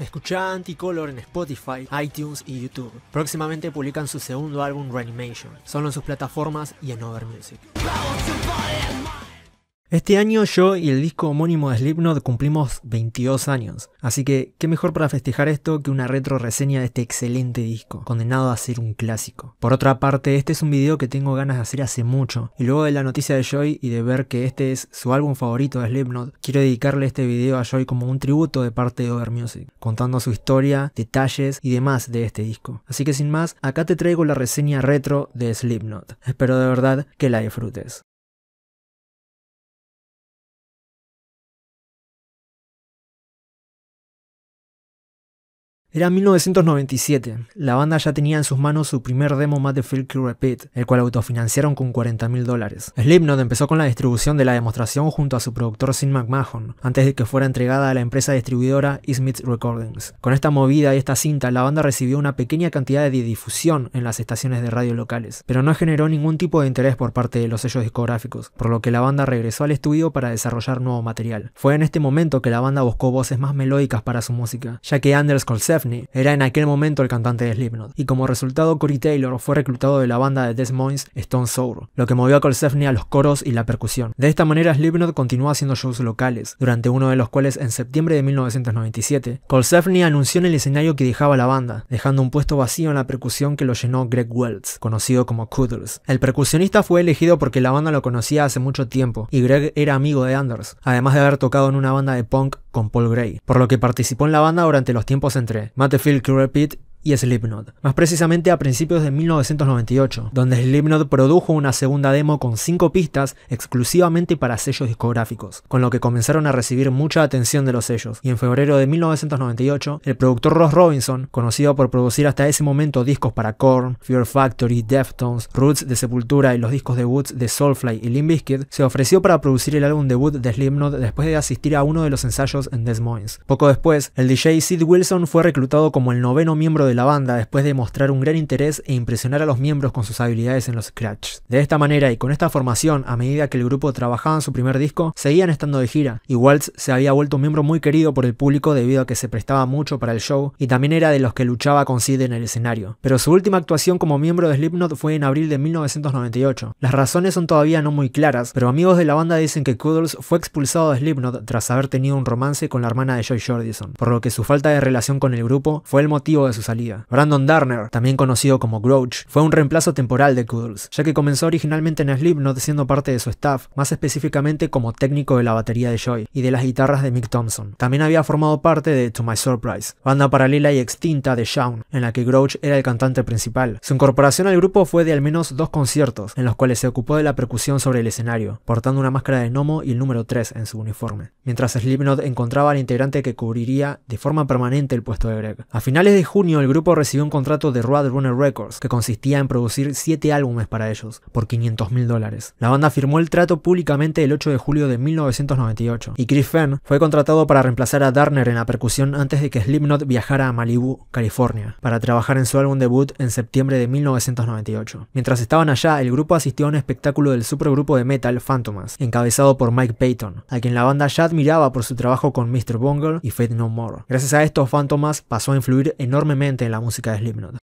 Escucha Anticolor en Spotify, iTunes y YouTube. Próximamente publican su segundo álbum Reanimation, solo en sus plataformas y en Over Music. Este año yo y el disco homónimo de Slipknot cumplimos 22 años, así que qué mejor para festejar esto que una retro reseña de este excelente disco, condenado a ser un clásico. Por otra parte, este es un video que tengo ganas de hacer hace mucho, y luego de la noticia de Joy y de ver que este es su álbum favorito de Slipknot, quiero dedicarle este video a Joy como un tributo de parte de Over Music, contando su historia, detalles y demás de este disco. Así que sin más, acá te traigo la reseña retro de Slipknot. Espero de verdad que la disfrutes. Era 1997. La banda ya tenía en sus manos su primer demo más de filk, Repeat, el cual autofinanciaron con 40 mil dólares. Slipknot empezó con la distribución de la demostración junto a su productor Sin McMahon, antes de que fuera entregada a la empresa distribuidora Smith Recordings. Con esta movida y esta cinta, la banda recibió una pequeña cantidad de difusión en las estaciones de radio locales, pero no generó ningún tipo de interés por parte de los sellos discográficos, por lo que la banda regresó al estudio para desarrollar nuevo material. Fue en este momento que la banda buscó voces más melódicas para su música, ya que Anders Kolsev era en aquel momento el cantante de Slipknot, y como resultado Corey Taylor fue reclutado de la banda de Des Moines Stone Sour, lo que movió a Colsefni a los coros y la percusión. De esta manera Slipknot continuó haciendo shows locales, durante uno de los cuales en septiembre de 1997, Colsefni anunció en el escenario que dejaba la banda, dejando un puesto vacío en la percusión que lo llenó Greg Wells conocido como Cuddles. El percusionista fue elegido porque la banda lo conocía hace mucho tiempo, y Greg era amigo de Anders, además de haber tocado en una banda de punk con Paul Gray, por lo que participó en la banda durante los tiempos entre Matthew Field Crew y Slipknot, más precisamente a principios de 1998, donde Slipknot produjo una segunda demo con 5 pistas exclusivamente para sellos discográficos, con lo que comenzaron a recibir mucha atención de los sellos, y en febrero de 1998, el productor Ross Robinson, conocido por producir hasta ese momento discos para Korn, Fear Factory, Deftones, Roots de Sepultura y los discos de Woods de Soulfly y Limp se ofreció para producir el álbum debut de Slipknot después de asistir a uno de los ensayos en Des Moines. Poco después, el DJ Sid Wilson fue reclutado como el noveno miembro de la banda después de mostrar un gran interés e impresionar a los miembros con sus habilidades en los scratch. De esta manera y con esta formación, a medida que el grupo trabajaba en su primer disco, seguían estando de gira, y Waltz se había vuelto un miembro muy querido por el público debido a que se prestaba mucho para el show y también era de los que luchaba con Sid en el escenario. Pero su última actuación como miembro de Slipknot fue en abril de 1998. Las razones son todavía no muy claras, pero amigos de la banda dicen que Cuddles fue expulsado de Slipknot tras haber tenido un romance con la hermana de Joy Jordison, por lo que su falta de relación con el grupo fue el motivo de su salida. Brandon Darner, también conocido como Grouch, fue un reemplazo temporal de Coodles, ya que comenzó originalmente en Slipknot siendo parte de su staff, más específicamente como técnico de la batería de Joy y de las guitarras de Mick Thompson. También había formado parte de To My Surprise, banda paralela y extinta de Shawn, en la que Grouch era el cantante principal. Su incorporación al grupo fue de al menos dos conciertos, en los cuales se ocupó de la percusión sobre el escenario, portando una máscara de gnomo y el número 3 en su uniforme, mientras Slipknot encontraba al integrante que cubriría de forma permanente el puesto de Greg. A finales de junio, el grupo recibió un contrato de Roadrunner Records, que consistía en producir 7 álbumes para ellos, por 500 mil dólares. La banda firmó el trato públicamente el 8 de julio de 1998, y Chris Fenn fue contratado para reemplazar a Darner en la percusión antes de que Slipknot viajara a Malibu, California, para trabajar en su álbum debut en septiembre de 1998. Mientras estaban allá, el grupo asistió a un espectáculo del supergrupo de metal Phantomas, encabezado por Mike Payton, a quien la banda ya admiraba por su trabajo con Mr. Bungle y Fate No More. Gracias a esto, Phantomas pasó a influir enormemente en la música de Slipknot.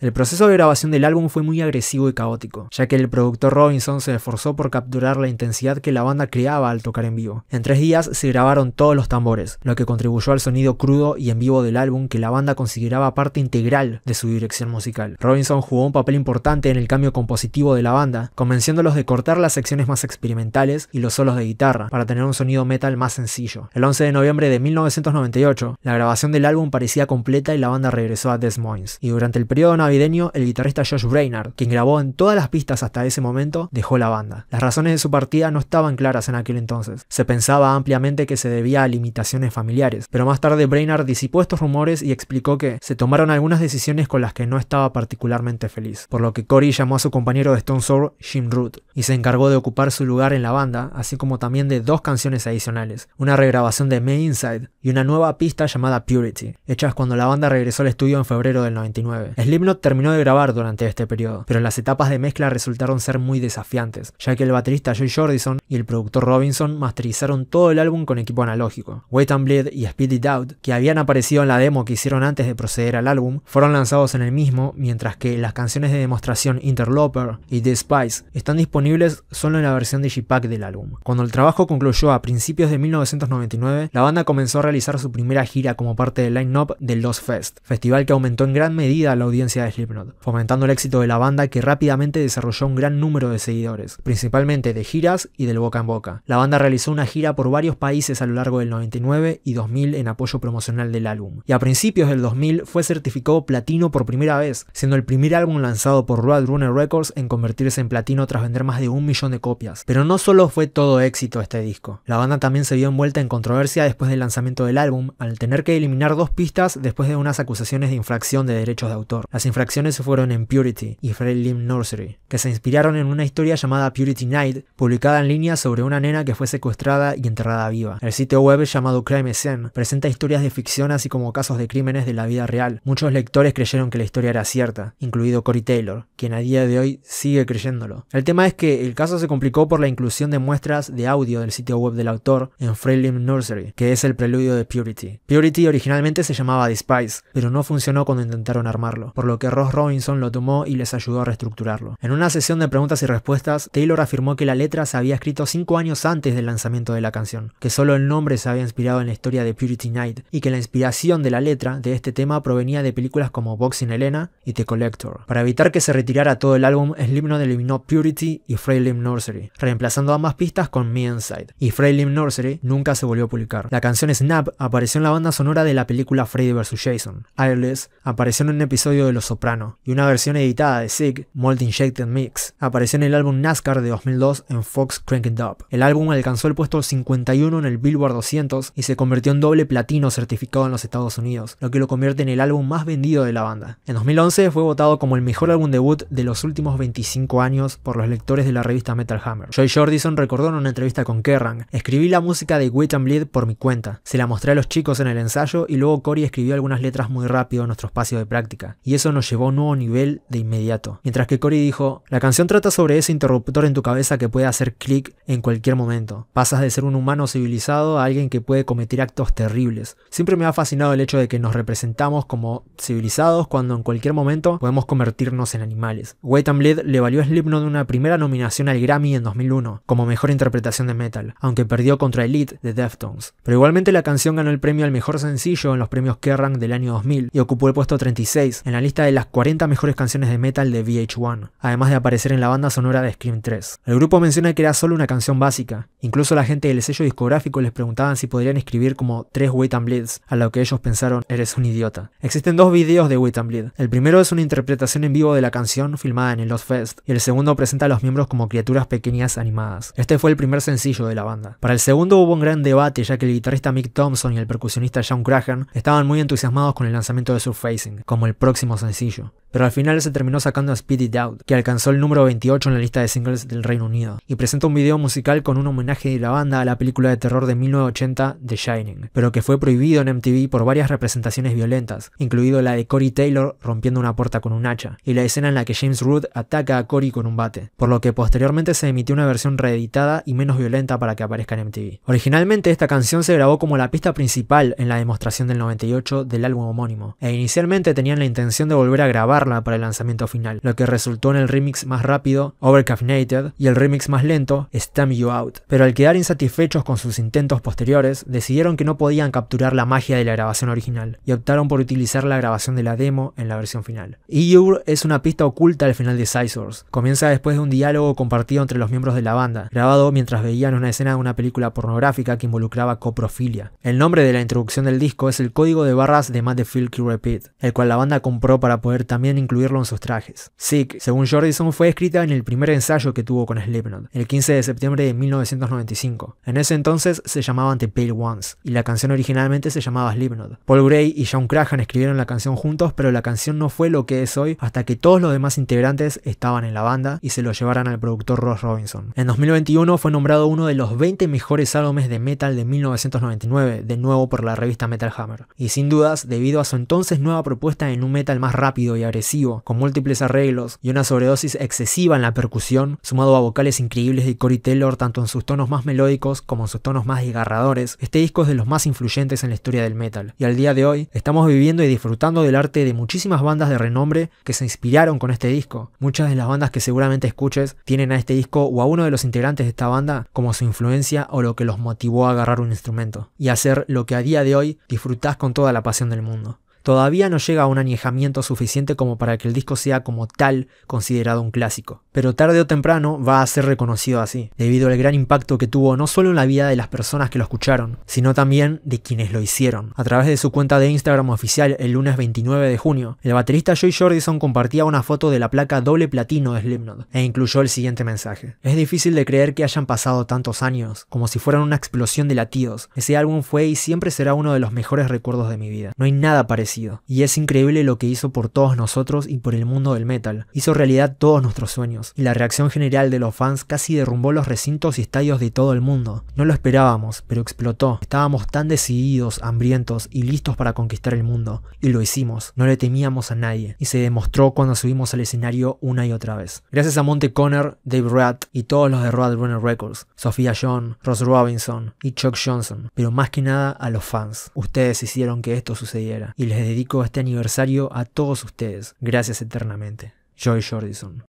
El proceso de grabación del álbum fue muy agresivo y caótico, ya que el productor Robinson se esforzó por capturar la intensidad que la banda creaba al tocar en vivo. En tres días se grabaron todos los tambores, lo que contribuyó al sonido crudo y en vivo del álbum que la banda consideraba parte integral de su dirección musical. Robinson jugó un papel importante en el cambio compositivo de la banda, convenciéndolos de cortar las secciones más experimentales y los solos de guitarra para tener un sonido metal más sencillo. El 11 de noviembre de 1998, la grabación del álbum parecía completa y la banda regresó a Des Moines, y durante el periodo navideño el guitarrista Josh Brainard, quien grabó en todas las pistas hasta ese momento, dejó la banda. Las razones de su partida no estaban claras en aquel entonces. Se pensaba ampliamente que se debía a limitaciones familiares, pero más tarde Brainard disipó estos rumores y explicó que se tomaron algunas decisiones con las que no estaba particularmente feliz, por lo que Corey llamó a su compañero de Stone Sour, Jim Root, y se encargó de ocupar su lugar en la banda, así como también de dos canciones adicionales, una regrabación de May Inside y una nueva pista llamada Purity, hechas cuando la banda regresó al estudio en febrero del 99. Slipknot terminó de grabar durante este periodo, pero las etapas de mezcla resultaron ser muy desafiantes, ya que el baterista Joe Jordison y el productor Robinson masterizaron todo el álbum con equipo analógico. Wait and Bleed y Speed It Out, que habían aparecido en la demo que hicieron antes de proceder al álbum, fueron lanzados en el mismo, mientras que las canciones de demostración Interloper y The Spice están disponibles solo en la versión de del álbum. Cuando el trabajo concluyó a principios de 1999, la banda comenzó a realizar su primera gira como parte del line-up del Los Fest, festival que aumentó en gran medida la audiencia de Slipknot, fomentando el éxito de la banda que rápidamente desarrolló un gran número de seguidores, principalmente de giras y del boca en boca. La banda realizó una gira por varios países a lo largo del 99 y 2000 en apoyo promocional del álbum, y a principios del 2000 fue certificado platino por primera vez, siendo el primer álbum lanzado por Roadrunner Records en convertirse en platino tras vender más de un millón de copias. Pero no solo fue todo éxito este disco, la banda también se vio envuelta en controversia después del lanzamiento del álbum, al tener que eliminar dos pistas después de unas acusaciones de infracción de derechos de autor. Fracciones se fueron en Purity y Lim Nursery, que se inspiraron en una historia llamada Purity Night, publicada en línea sobre una nena que fue secuestrada y enterrada viva. El sitio web llamado Crime Scene presenta historias de ficción así como casos de crímenes de la vida real. Muchos lectores creyeron que la historia era cierta, incluido Cory Taylor, quien a día de hoy sigue creyéndolo. El tema es que el caso se complicó por la inclusión de muestras de audio del sitio web del autor en Lim Nursery, que es el preludio de Purity. Purity originalmente se llamaba Despise, pero no funcionó cuando intentaron armarlo, por lo que que Ross Robinson lo tomó y les ayudó a reestructurarlo. En una sesión de preguntas y respuestas, Taylor afirmó que la letra se había escrito 5 años antes del lanzamiento de la canción, que solo el nombre se había inspirado en la historia de Purity Night y que la inspiración de la letra de este tema provenía de películas como Boxing Elena y The Collector. Para evitar que se retirara todo el álbum, Slipknot eliminó Purity y Limb Nursery, reemplazando ambas pistas con Me Inside. Y Limb Nursery nunca se volvió a publicar. La canción Snap apareció en la banda sonora de la película Freddy vs. Jason. Ireless apareció en un episodio de los soprano, y una versión editada de Sig, Malt Injected Mix, apareció en el álbum NASCAR de 2002 en Fox Crank It Up. El álbum alcanzó el puesto 51 en el Billboard 200 y se convirtió en doble platino certificado en los Estados Unidos, lo que lo convierte en el álbum más vendido de la banda. En 2011 fue votado como el mejor álbum debut de los últimos 25 años por los lectores de la revista Metal Hammer. Joy Jordison recordó en una entrevista con Kerrang, escribí la música de Wait and Bleed por mi cuenta, se la mostré a los chicos en el ensayo y luego Corey escribió algunas letras muy rápido en nuestro espacio de práctica, y eso nos llevó a un nuevo nivel de inmediato. Mientras que Cory dijo, la canción trata sobre ese interruptor en tu cabeza que puede hacer clic en cualquier momento. Pasas de ser un humano civilizado a alguien que puede cometer actos terribles. Siempre me ha fascinado el hecho de que nos representamos como civilizados cuando en cualquier momento podemos convertirnos en animales. Wait and Bleed le valió a Slipknot una primera nominación al Grammy en 2001 como mejor interpretación de metal, aunque perdió contra Elite de Deftones. Pero igualmente la canción ganó el premio al mejor sencillo en los premios Kerrang del año 2000 y ocupó el puesto 36 en la lista de las 40 mejores canciones de metal de VH1, además de aparecer en la banda sonora de Scream 3. El grupo menciona que era solo una canción básica, incluso la gente del sello discográfico les preguntaban si podrían escribir como tres Wait and Bleeds, a lo que ellos pensaron, eres un idiota. Existen dos videos de Wait and Bleed, el primero es una interpretación en vivo de la canción filmada en el Lost Fest, y el segundo presenta a los miembros como criaturas pequeñas animadas. Este fue el primer sencillo de la banda. Para el segundo hubo un gran debate ya que el guitarrista Mick Thompson y el percusionista John Crahan estaban muy entusiasmados con el lanzamiento de Surfacing, como el próximo sencillo sencillo pero al final se terminó sacando a Speedy It Out, que alcanzó el número 28 en la lista de singles del Reino Unido, y presenta un video musical con un homenaje de la banda a la película de terror de 1980 The Shining, pero que fue prohibido en MTV por varias representaciones violentas, incluido la de Cory Taylor rompiendo una puerta con un hacha, y la escena en la que James Root ataca a Cory con un bate, por lo que posteriormente se emitió una versión reeditada y menos violenta para que aparezca en MTV. Originalmente esta canción se grabó como la pista principal en la demostración del 98 del álbum homónimo, e inicialmente tenían la intención de volver a grabar para el lanzamiento final, lo que resultó en el remix más rápido, Overcaffeinated, y el remix más lento, Stem You Out. Pero al quedar insatisfechos con sus intentos posteriores, decidieron que no podían capturar la magia de la grabación original, y optaron por utilizar la grabación de la demo en la versión final. EUR es una pista oculta al final de Scissors. Comienza después de un diálogo compartido entre los miembros de la banda, grabado mientras veían una escena de una película pornográfica que involucraba coprofilia. El nombre de la introducción del disco es el código de barras de Matt the Repeat, el cual la banda compró para poder también incluirlo en sus trajes. Sick, según Jordison, fue escrita en el primer ensayo que tuvo con Slipknot, el 15 de septiembre de 1995. En ese entonces se llamaban The Pale Ones, y la canción originalmente se llamaba Slipknot. Paul Gray y John Crahan escribieron la canción juntos, pero la canción no fue lo que es hoy hasta que todos los demás integrantes estaban en la banda y se lo llevaran al productor Ross Robinson. En 2021 fue nombrado uno de los 20 mejores álbumes de metal de 1999, de nuevo por la revista Metal Hammer, y sin dudas, debido a su entonces nueva propuesta en un metal más rápido y agresivo, con múltiples arreglos y una sobredosis excesiva en la percusión, sumado a vocales increíbles de Cory Taylor tanto en sus tonos más melódicos como en sus tonos más agarradores, este disco es de los más influyentes en la historia del metal. Y al día de hoy, estamos viviendo y disfrutando del arte de muchísimas bandas de renombre que se inspiraron con este disco. Muchas de las bandas que seguramente escuches tienen a este disco o a uno de los integrantes de esta banda como su influencia o lo que los motivó a agarrar un instrumento y hacer lo que a día de hoy disfrutas con toda la pasión del mundo. Todavía no llega a un añejamiento suficiente como para que el disco sea como tal considerado un clásico, pero tarde o temprano va a ser reconocido así, debido al gran impacto que tuvo no solo en la vida de las personas que lo escucharon, sino también de quienes lo hicieron. A través de su cuenta de Instagram oficial el lunes 29 de junio, el baterista Joy Jordison compartía una foto de la placa doble platino de Slipknot e incluyó el siguiente mensaje. Es difícil de creer que hayan pasado tantos años, como si fueran una explosión de latidos. Ese álbum fue y siempre será uno de los mejores recuerdos de mi vida. No hay nada parecido y es increíble lo que hizo por todos nosotros y por el mundo del metal. Hizo realidad todos nuestros sueños, y la reacción general de los fans casi derrumbó los recintos y estadios de todo el mundo. No lo esperábamos, pero explotó. Estábamos tan decididos, hambrientos y listos para conquistar el mundo. Y lo hicimos, no le temíamos a nadie, y se demostró cuando subimos al escenario una y otra vez. Gracias a Monte Conner, Dave Ratt y todos los de Roadrunner Records, Sophia John, Ross Robinson y Chuck Johnson, pero más que nada a los fans. Ustedes hicieron que esto sucediera, y les dedico este aniversario a todos ustedes. Gracias eternamente. Joy Jordison.